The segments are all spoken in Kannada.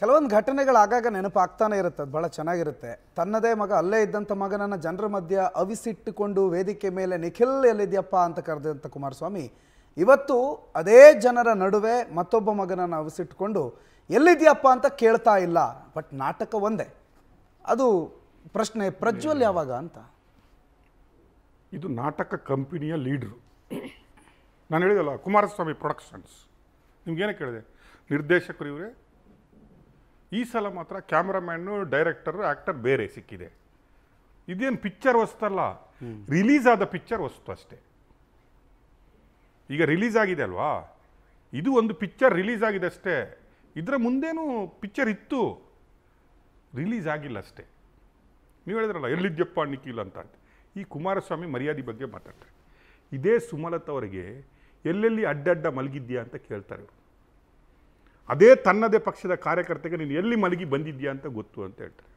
ಕೆಲವೊಂದು ಘಟನೆಗಳು ಆಗಾಗ ನೆನಪಾಗ್ತಾನೆ ಇರುತ್ತೆ ಅದು ಭಾಳ ಚೆನ್ನಾಗಿರುತ್ತೆ ತನ್ನದೇ ಮಗ ಅಲ್ಲೇ ಇದ್ದಂಥ ಮಗನನ್ನು ಜನರ ಮಧ್ಯೆ ಅವಿಸಿಟ್ಟುಕೊಂಡು ವೇದಿಕೆ ಮೇಲೆ ನಿಖಿಲ್ ಎಲ್ಲಿದೆಯಪ್ಪ ಅಂತ ಕರೆದಂಥ ಕುಮಾರಸ್ವಾಮಿ ಇವತ್ತು ಅದೇ ಜನರ ನಡುವೆ ಮತ್ತೊಬ್ಬ ಮಗನನ್ನು ಅವಿಸಿಟ್ಟುಕೊಂಡು ಎಲ್ಲಿದೆಯಪ್ಪ ಅಂತ ಕೇಳ್ತಾ ಇಲ್ಲ ಬಟ್ ನಾಟಕ ಒಂದೇ ಅದು ಪ್ರಶ್ನೆ ಪ್ರಜ್ವಲ್ ಯಾವಾಗ ಅಂತ ಇದು ನಾಟಕ ಕಂಪನಿಯ ಲೀಡ್ರು ನಾನು ಹೇಳಿದಲ್ಲ ಕುಮಾರಸ್ವಾಮಿ ಪ್ರೊಡಕ್ಷನ್ಸ್ ನಿಮ್ಗೇನು ಕೇಳಿದೆ ನಿರ್ದೇಶಕರು ಇವರೇ ಈ ಸಲ ಮಾತ್ರ ಕ್ಯಾಮ್ರಾಮ್ಯಾನು ಡೈರೆಕ್ಟರು ಆ್ಯಕ್ಟರ್ ಬೇರೆ ಸಿಕ್ಕಿದೆ ಇದೇನು ಪಿಕ್ಚರ್ ಹೊಸ್ತಲ್ಲ ರಿಲೀಸ್ ಆದ ಪಿಕ್ಚರ್ ಹೊಸ್ತು ಅಷ್ಟೇ ಈಗ ರಿಲೀಸ್ ಆಗಿದೆ ಅಲ್ವಾ ಇದು ಒಂದು ಪಿಕ್ಚರ್ ರಿಲೀಸ್ ಆಗಿದೆ ಅಷ್ಟೇ ಇದರ ಮುಂದೇನು ಪಿಕ್ಚರ್ ಇತ್ತು ರಿಲೀಸ್ ಆಗಿಲ್ಲ ಅಷ್ಟೇ ನೀವು ಹೇಳಿದ್ರಲ್ಲ ಎಲ್ಲಿದ್ಯಪ್ಪ ನಿಖಿಲ್ ಅಂತ ಈ ಕುಮಾರಸ್ವಾಮಿ ಮರ್ಯಾದೆ ಬಗ್ಗೆ ಮಾತಾಡ್ತಾರೆ ಇದೇ ಸುಮಲತ್ ಅವರಿಗೆ ಎಲ್ಲೆಲ್ಲಿ ಅಡ್ಡಡ್ಡ ಮಲಗಿದ್ಯಾ ಅಂತ ಕೇಳ್ತಾರೆ ಇವರು ಅದೇ ತನ್ನದೇ ಪಕ್ಷದ ಕಾರ್ಯಕರ್ತೆಗೆ ನೀನು ಎಲ್ಲಿ ಮಲಗಿ ಬಂದಿದ್ಯಾ ಅಂತ ಗೊತ್ತು ಅಂತ ಹೇಳ್ತಾರೆ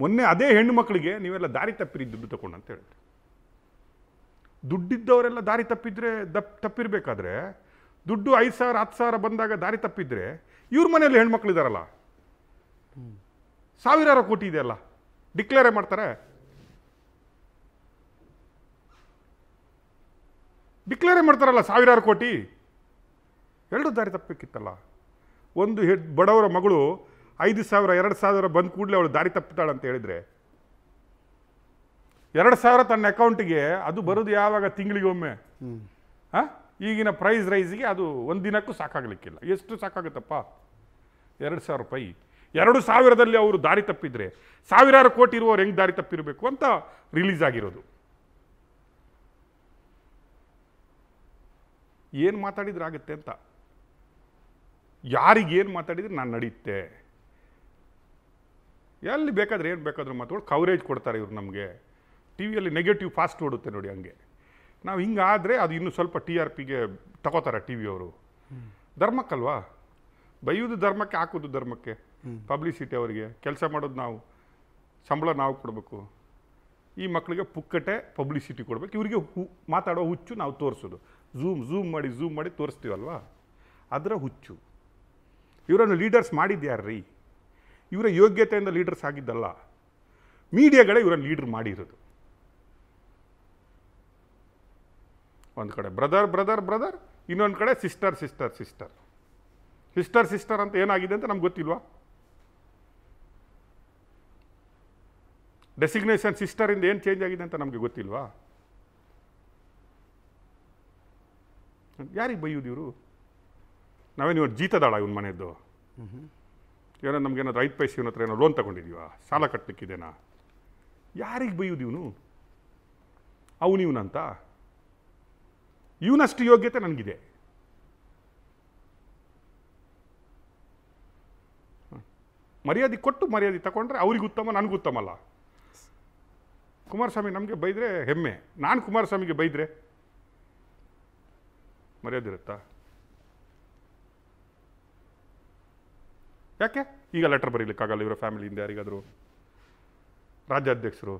ಮೊನ್ನೆ ಅದೇ ಹೆಣ್ಣು ಮಕ್ಕಳಿಗೆ ನೀವೆಲ್ಲ ದಾರಿ ತಪ್ಪಿರಿ ದುಡ್ಡು ತಗೊಂಡು ಅಂತ ಹೇಳ್ತಾರೆ ದುಡ್ಡಿದ್ದವರೆಲ್ಲ ದಾರಿ ತಪ್ಪಿದ್ರೆ ದಪ್ ತಪ್ಪಿರಬೇಕಾದ್ರೆ ದುಡ್ಡು ಐದು ಸಾವಿರ ಹತ್ತು ಸಾವಿರ ಬಂದಾಗ ದಾರಿ ತಪ್ಪಿದ್ರೆ ಇವ್ರ ಮನೆಯಲ್ಲಿ ಹೆಣ್ಮಕ್ಳಿದಾರಲ್ಲ ಸಾವಿರಾರು ಕೋಟಿ ಇದೆಯಲ್ಲ ಡಿಕ್ಲೇರೇ ಮಾಡ್ತಾರೆ ಡಿಕ್ಲೇರ್ ಮಾಡ್ತಾರಲ್ಲ ಸಾವಿರಾರು ಕೋಟಿ ಎರಡು ದಾರಿ ತಪ್ಪಿಕ್ಕಿತ್ತಲ್ಲ ಒಂದು ಹೆಡ್ ಬಡವರ ಮಗಳು ಐದು ಸಾವಿರ ಎರಡು ಸಾವಿರ ಬಂದ ಕೂಡಲೇ ಅವಳು ದಾರಿ ತಪ್ಪುತ್ತಾಳೆ ಅಂತ ಹೇಳಿದರೆ ಎರಡು ಸಾವಿರ ತನ್ನ ಅಕೌಂಟಿಗೆ ಅದು ಬರೋದು ಯಾವಾಗ ತಿಂಗಳಿಗೊಮ್ಮೆ ಹಾಂ ಈಗಿನ ಪ್ರೈಸ್ ರೈಸ್ಗೆ ಅದು ಒಂದು ದಿನಕ್ಕೂ ಸಾಕಾಗಲಿಕ್ಕಿಲ್ಲ ಎಷ್ಟು ಸಾಕಾಗುತ್ತಪ್ಪ ಎರಡು ಸಾವಿರ ರೂಪಾಯಿ ಎರಡು ಸಾವಿರದಲ್ಲಿ ಅವರು ದಾರಿ ತಪ್ಪಿದರೆ ಸಾವಿರಾರು ಕೋಟಿ ಇರುವವರು ಹೆಂಗೆ ದಾರಿ ತಪ್ಪಿರಬೇಕು ಅಂತ ರಿಲೀಸ್ ಆಗಿರೋದು ಏನು ಆಗುತ್ತೆ ಅಂತ ಯಾರಿಗೇನು ಮಾತಾಡಿದರೆ ನಾನು ನಡೀತೆ ಎಲ್ಲಿ ಬೇಕಾದ್ರೆ ಏನು ಬೇಕಾದರೂ ಮಾತುಗಳು ಕವರೇಜ್ ಕೊಡ್ತಾರೆ ಇವರು ನಮಗೆ ಟಿ ವಿಯಲ್ಲಿ ನೆಗೆಟಿವ್ ಫಾಸ್ಟ್ ಓಡುತ್ತೆ ನೋಡಿ ಹಂಗೆ ನಾವು ಹಿಂಗಾದರೆ ಅದು ಇನ್ನೂ ಸ್ವಲ್ಪ ಟಿ ಆರ್ ಪಿಗೆ ತಗೋತಾರೆ ಟಿ ವಿಯವರು ಧರ್ಮಕ್ಕಲ್ವಾ ಬೈಯೋದು ಧರ್ಮಕ್ಕೆ ಹಾಕೋದು ಧರ್ಮಕ್ಕೆ ಪಬ್ಲಿಸಿಟಿ ಅವರಿಗೆ ಕೆಲಸ ಮಾಡೋದು ನಾವು ಸಂಬಳ ನಾವು ಕೊಡಬೇಕು ಈ ಮಕ್ಕಳಿಗೆ ಪುಕ್ಕಟೆ ಪಬ್ಲಿಸಿಟಿ ಕೊಡಬೇಕು ಇವರಿಗೆ ಹು ಮಾತಾಡೋ ಹುಚ್ಚು ನಾವು ತೋರಿಸೋದು ಝೂಮ್ ಝೂಮ್ ಮಾಡಿ ಝೂಮ್ ಮಾಡಿ ತೋರಿಸ್ತೀವಲ್ವಾ ಅದರ ಹುಚ್ಚು ಇವರನ್ನು ಲೀಡರ್ಸ್ ಮಾಡಿದ್ಯಾರ್ರೀ ಇವರ ಯೋಗ್ಯತೆಯಿಂದ ಲೀಡರ್ಸ್ ಆಗಿದ್ದಲ್ಲ ಮೀಡಿಯಾಗಳೇ ಇವರನ್ನು ಲೀಡ್ರ್ ಮಾಡಿರೋದು ಒಂದು ಕಡೆ ಬ್ರದರ್ ಬ್ರದರ್ ಬ್ರದರ್ ಇನ್ನೊಂದು ಕಡೆ sister sister sister sister sister ಅಂತ ಏನಾಗಿದೆ ಅಂತ ನಮ್ಗೆ ಗೊತ್ತಿಲ್ವಾ ಡೆಸಿಗ್ನೇಷನ್ ಸಿಸ್ಟರಿಂದ ಏನು ಚೇಂಜ್ ಆಗಿದೆ ಅಂತ ನಮಗೆ ಗೊತ್ತಿಲ್ವಾ ಯಾರಿಗೆ ಬೈಯೋದು ಇವರು ನಾವೇನು ಇವ್ರು ಜೀತದಾಳ ಇವ್ನ ಮನೆಯದ್ದು ಏನೋ ನಮಗೇನೋ ರೈತ ಪೈಸೆ ಇವನ ಹತ್ರ ಏನೋ ಲೋನ್ ತಗೊಂಡಿದೀವಾ ಸಾಲ ಕಟ್ಟಲಿಕ್ಕಿದೇನಾ ಯಾರಿಗೆ ಬೈಯೋದು ಇವನು ಅವನು ಇವನಂತ ಇವನಷ್ಟು ಯೋಗ್ಯತೆ ನನಗಿದೆ ಮರ್ಯಾದೆ ಕೊಟ್ಟು ಮರ್ಯಾದೆ ತಗೊಂಡ್ರೆ ಅವ್ರಿಗೆ ಉತ್ತಮ ನನಗೆ ಅಲ್ಲ ಕುಮಾರಸ್ವಾಮಿ ನಮಗೆ ಬೈದರೆ ಹೆಮ್ಮೆ ನಾನು ಕುಮಾರಸ್ವಾಮಿಗೆ ಬೈದರೆ ಮರ್ಯಾದೆ ಇರುತ್ತಾ ಯಾಕೆ ಈಗ ಲೆಟರ್ ಬರೀಲಿಕ್ಕಾಗಲ್ಲ ಇವರ ಫ್ಯಾಮಿಲಿಯಿಂದ ಯಾರಿಗಾದರೂ ರಾಜ್ಯಾಧ್ಯಕ್ಷರು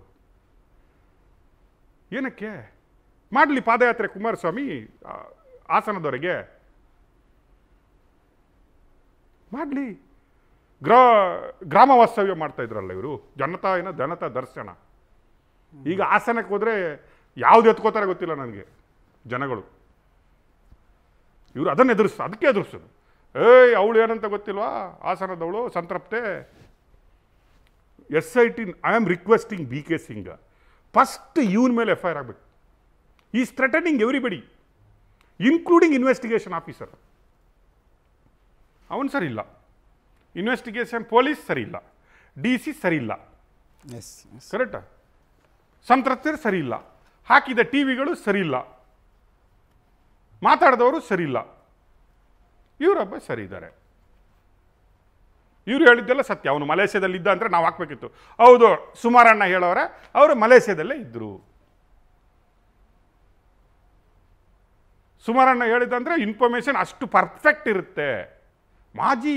ಏನಕ್ಕೆ ಮಾಡಲಿ ಪಾದಯಾತ್ರೆ ಕುಮಾರಸ್ವಾಮಿ ಹಾಸನದವರೆಗೆ ಮಾಡಲಿ ಗ್ರಾ ಗ್ರಾಮ ವಾಸ್ತವ್ಯ ಮಾಡ್ತಾ ಇದ್ರಲ್ಲ ಇವರು ಜನತಾ ಏನೋ ಜನತಾ ದರ್ಶನ ಈಗ ಆಸನಕ್ಕೆ ಹೋದರೆ ಯಾವ್ದು ಎತ್ಕೋತಾರೆ ಗೊತ್ತಿಲ್ಲ ನನಗೆ ಜನಗಳು ಇವರು ಅದನ್ನು ಎದುರಿಸ್ತಾರೆ ಅದಕ್ಕೆ ಎದುರಿಸೋದು ಏಯ್ ಅವಳು ಏನಂತ ಗೊತ್ತಿಲ್ವಾ ಹಾಸನದವಳು ಸಂತೃಪ್ತೆ S I T I am requesting B K Singh first ಇವನ ಮೇಲೆ ಎಫ್ ಐ ಆರ್ ಆಗಬೇಕು is threatening everybody including investigation officer ಅವನು ಸರಿ ಇಲ್ಲ ಇನ್ವೆಸ್ಟಿಗೇಷನ್ ಪೊಲೀಸ್ ಸರಿ ಇಲ್ಲ ಡಿ ಸಿ ಸರಿ ಇಲ್ಲ ಎಸ್ ಕರೆಕ್ಟಾ ಸಂತ್ರಸ್ತರು ಸರಿ ಇಲ್ಲ ಹಾಕಿದ ಟಿ ವಿಗಳು ಸರಿ ಇಲ್ಲ ಮಾತಾಡಿದವರು ಸರಿ ಇಲ್ಲ ಇವರೊಬ್ಬ ಸರಿ ಇದ್ದಾರೆ ಇವರು ಹೇಳಿದ್ದೆಲ್ಲ ಸತ್ಯ ಅವನು ಮಲೇಷ್ಯಾದಲ್ಲಿ ಇದ್ದ ಅಂದರೆ ನಾವು ಹಾಕ್ಬೇಕಿತ್ತು ಹೌದು ಸುಮಾರಣ್ಣ ಹೇಳೋರೆ ಅವರು ಮಲೇಷ್ಯಾದಲ್ಲೇ ಇದ್ದರು ಸುಮಾರಣ್ಣ ಹೇಳಿದ್ದಂದರೆ ಇನ್ಫಾರ್ಮೇಷನ್ ಅಷ್ಟು ಪರ್ಫೆಕ್ಟ್ ಇರುತ್ತೆ ಮಾಜಿ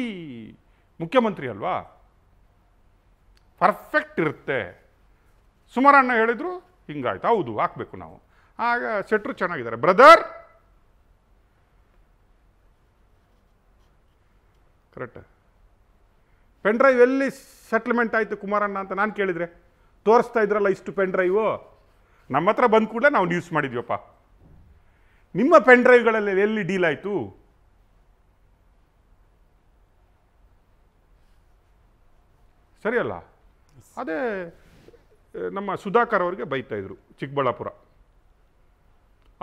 ಮುಖ್ಯಮಂತ್ರಿ ಅಲ್ವಾ ಪರ್ಫೆಕ್ಟ್ ಇರುತ್ತೆ ಸುಮಾರಣ್ಣ ಹೇಳಿದರು ಹಿಂಗಾಯ್ತು ಹೌದು ಹಾಕಬೇಕು ನಾವು ಆಗ ಶೆಟ್ರು ಚೆನ್ನಾಗಿದ್ದಾರೆ ಬ್ರದರ್ ಕರೆಕ್ಟ್ ಪೆನ್ ಡ್ರೈವ್ ಎಲ್ಲಿ ಸೆಟ್ಲ್ಮೆಂಟ್ ಆಯಿತು ಕುಮಾರಣ್ಣ ಅಂತ ನಾನು ಕೇಳಿದರೆ ತೋರಿಸ್ತಾ ಇದ್ರಲ್ಲ ಇಷ್ಟು ಪೆನ್ ಡ್ರೈವು ನಮ್ಮ ಹತ್ರ ಬಂದ ಕೂಡಲೇ ನಾವು ಯೂಸ್ ಮಾಡಿದ್ವಪ್ಪ ನಿಮ್ಮ ಪೆನ್ ಡ್ರೈವ್ಗಳಲ್ಲಿ ಎಲ್ಲಿ ಡೀಲ್ ಆಯಿತು ಸರಿಯಲ್ಲ ಅದೇ ನಮ್ಮ ಸುಧಾಕರ್ ಅವರಿಗೆ ಬೈತಾಯಿದ್ರು ಚಿಕ್ಕಬಳ್ಳಾಪುರ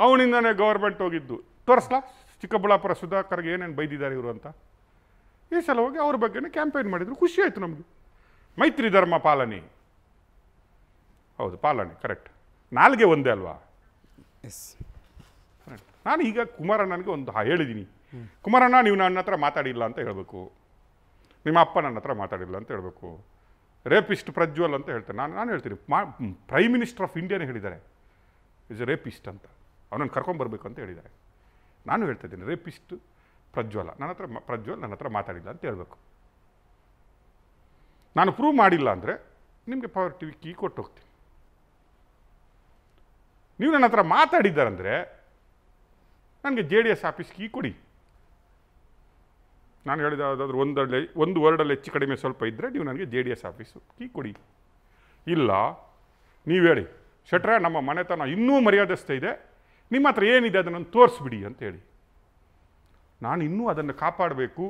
ಅವನಿಂದನೇ ಗೌರ್ಮೆಂಟ್ ಹೋಗಿದ್ದು ತೋರಿಸ್ಲಾ ಚಿಕ್ಕಬಳ್ಳಾಪುರ ಸುಧಾಕರ್ಗೆ ಏನೇನು ಬೈದಿದ್ದಾರೆ ಇವರು ಅಂತ ಈ ಸಲುವಾಗಿ ಅವ್ರ ಬಗ್ಗೆನೇ ಕ್ಯಾಂಪೇನ್ ಮಾಡಿದರು ಖುಷಿ ಆಯಿತು ನಮಗೆ ಮೈತ್ರಿ ಧರ್ಮ ಪಾಲನೆ ಹೌದು ಪಾಲನೆ ಕರೆಕ್ಟ್ ನಾಲ್ಗೆ ಒಂದೇ ಅಲ್ವಾ ಎಸ್ ನಾನು ಈಗ ಕುಮಾರಣ್ಣನಿಗೆ ಒಂದು ಹೇಳಿದ್ದೀನಿ ಕುಮಾರಣ್ಣ ನೀವು ನನ್ನ ಹತ್ರ ಮಾತಾಡಿಲ್ಲ ಅಂತ ಹೇಳಬೇಕು ನಿಮ್ಮ ಅಪ್ಪ ನನ್ನ ಹತ್ರ ಮಾತಾಡಿಲ್ಲ ಅಂತ ಹೇಳಬೇಕು ರೇಪಿಸ್ಟ್ ಪ್ರಜ್ವಲ್ ಅಂತ ಹೇಳ್ತೇನೆ ನಾನು ನಾನು ಹೇಳ್ತೀನಿ ಮಾ ಪ್ರೈಮ್ ಮಿನಿಸ್ಟರ್ ಆಫ್ ಇಂಡಿಯಾನೇ ಹೇಳಿದ್ದಾರೆ ಇಸ್ ರೇಪಿಸ್ಟ್ ಅಂತ ಅವನನ್ನು ಕರ್ಕೊಂಬರ್ಬೇಕು ಅಂತ ಹೇಳಿದ್ದಾರೆ ನಾನು ಹೇಳ್ತಾ ಇದ್ದೀನಿ ರೇಪಿಸ್ಟ್ ಪ್ರಜ್ವಲ ನನ್ನ ಹತ್ರ ಪ್ರಜ್ವಲ್ ನನ್ನ ಹತ್ರ ಮಾತಾಡಿಲ್ಲ ಅಂತ ಹೇಳಬೇಕು ನಾನು ಪ್ರೂವ್ ಮಾಡಿಲ್ಲ ಅಂದರೆ ನಿಮಗೆ ಪವರ್ ಟಿ ವಿ ಕೀ ಕೊಟ್ಟು ಹೋಗ್ತೀನಿ ನೀವು ನನ್ನ ಹತ್ರ ಮಾತಾಡಿದ್ದಾರಂದರೆ ನನಗೆ J D S office key ಕೊಡಿ ನಾನು ಹೇಳಿದ ಯಾವುದಾದ್ರೂ ಒಂದರಲ್ಲಿ ಒಂದು ವರ್ಡಲ್ಲಿ ಹೆಚ್ಚು ಕಡಿಮೆ ಸ್ವಲ್ಪ ಇದ್ದರೆ ನೀವು ನನಗೆ J D S office key ಕೊಡಿ ಇಲ್ಲ ನೀವು ಹೇಳಿ ಶಟ್ರ ನಮ್ಮ ಮನೆತನ ಇನ್ನೂ ಮರ್ಯಾದಿಸ್ತಾ ಇದೆ ನಿಮ್ಮ ಹತ್ರ ಏನಿದೆ ಅದನ್ನು ತೋರಿಸ್ಬಿಡಿ ಅಂತ ಹೇಳಿ ನಾನು ಇನ್ನೂ ಅದನ್ನು ಕಾಪಾಡಬೇಕು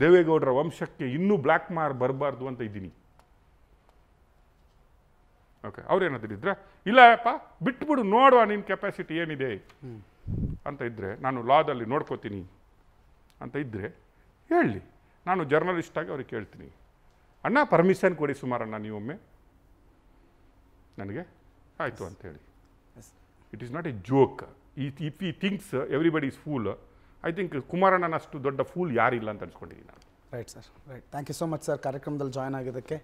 ದೇವೇಗೌಡರ ವಂಶಕ್ಕೆ ಇನ್ನೂ ಬ್ಲ್ಯಾಕ್ ಮಾರ್ ಬರಬಾರ್ದು ಅಂತ ಇದ್ದೀನಿ ಓಕೆ ಅವ್ರೇನಾದ್ರಿದ್ರೆ ಇಲ್ಲ ಅಪ್ಪ ಬಿಟ್ಬಿಡು ನೋಡುವ ನಿನ್ನ ಕೆಪಾಸಿಟಿ ಏನಿದೆ ಅಂತ ಇದ್ದರೆ ನಾನು ಲಾದಲ್ಲಿ ನೋಡ್ಕೋತೀನಿ ಅಂತ ಇದ್ದರೆ ಹೇಳಿ ನಾನು ಜರ್ನಲಿಸ್ಟಾಗಿ ಅವ್ರಿಗೆ ಕೇಳ್ತೀನಿ ಅಣ್ಣ ಪರ್ಮಿಷನ್ ಕೊಡಿ ಸುಮಾರಣ್ಣ ನೀವೊಮ್ಮೆ ನನಗೆ ಆಯಿತು ಅಂತ ಹೇಳಿ it is not a joke if he thinks everybody is fool I think ಅಷ್ಟು ದೊಡ್ಡ ಫೂಲ್ ಯಾರಿಲ್ಲ ಅಂತ ಅನ್ಸ್ಕೊಂಡಿದ್ದೀನಿ ನಾನು right sir right thank you so much sir ಕಾರ್ಯಕ್ರಮದಲ್ಲಿ ಜಾಯ್ನ್ ಆಗಿದ್ದಕ್ಕೆ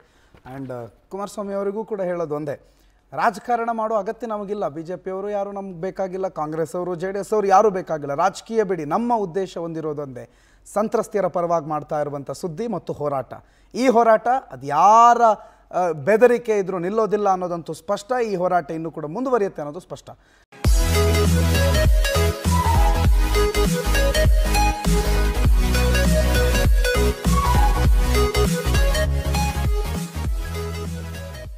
ಆ್ಯಂಡ್ uh, ಕುಮಾರಸ್ವಾಮಿ ಅವರಿಗೂ ಕೂಡ ಹೇಳೋದು ಒಂದೇ ರಾಜಕಾರಣ ಮಾಡೋ ಅಗತ್ಯ ನಮಗಿಲ್ಲ ಬಿ ಜೆ ಪಿಯವರು ಯಾರು ನಮ್ಗೆ ಬೇಕಾಗಿಲ್ಲ ಕಾಂಗ್ರೆಸ್ ಅವರು ಜೆ ಡಿ ಎಸ್ ಅವರು ಯಾರೂ ಬೇಕಾಗಿಲ್ಲ ರಾಜಕೀಯ ಬಿಡಿ ನಮ್ಮ ಉದ್ದೇಶ ಹೊಂದಿರೋದೊಂದೇ ಸಂತ್ರಸ್ತಿಯರ ಪರವಾಗಿ ಮಾಡ್ತಾ ಇರುವಂಥ ಸುದ್ದಿ ಮತ್ತು ಹೋರಾಟ ಈ ಹೋರಾಟ ಅದು ಯಾರ ಬೆದರಿಕೆ ಇದ್ರೂ ನಿಲ್ಲೋದಿಲ್ಲ ಅನ್ನೋದಂತೂ ಸ್ಪಷ್ಟ ಈ ಹೋರಾಟ ಇನ್ನೂ ಕೂಡ ಮುಂದುವರಿಯುತ್ತೆ ಅನ್ನೋದು ಸ್ಪಷ್ಟ